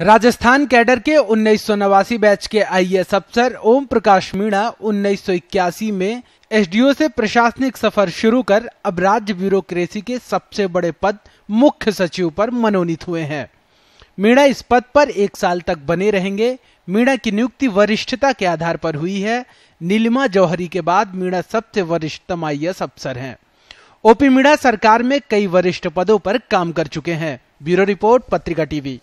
Rajasthan cadre के उन्नीस batch के आईएएस अफसर ओम प्रकाश मीणा उन्नीस में एसडीओ से प्रशासनिक सफर शुरू कर अब राज्य ब्यूरोक्रेसी के सबसे बड़े पद मुख्य सचिव पर मनोनीत हुए हैं मीणा इस पद पर एक साल तक बने रहेंगे मीणा की नियुक्ति वरिष्ठता के आधार पर हुई है नीलिमा जौहरी के बाद मीणा सबसे वरिष्ठतम आई अफसर हैं ओपी मीणा सरकार में कई वरिष्ठ पदों पर काम कर चुके हैं ब्यूरो रिपोर्ट पत्रिका टीवी